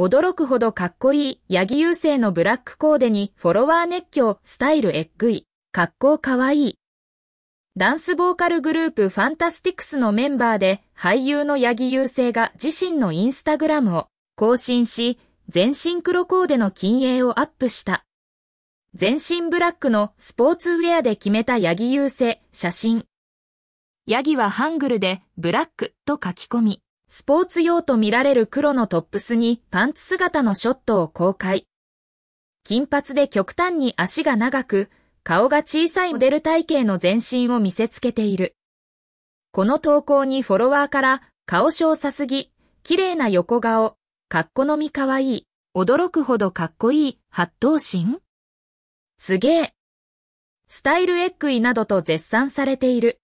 驚くほどかっこいい、八木優勢のブラックコーデにフォロワー熱狂、スタイルえッぐい、格好かわいい。ダンスボーカルグループファンタスティクスのメンバーで俳優の八木優勢が自身のインスタグラムを更新し、全身黒コーデの禁煙をアップした。全身ブラックのスポーツウェアで決めた八木優勢、写真。ヤギはハングルでブラックと書き込み、スポーツ用と見られる黒のトップスにパンツ姿のショットを公開。金髪で極端に足が長く、顔が小さいモデル体型の全身を見せつけている。この投稿にフォロワーから、顔小さすぎ、綺麗な横顔、かっこのみかわいい、驚くほどかっこいい、発動心すげえ。スタイルエッグイなどと絶賛されている。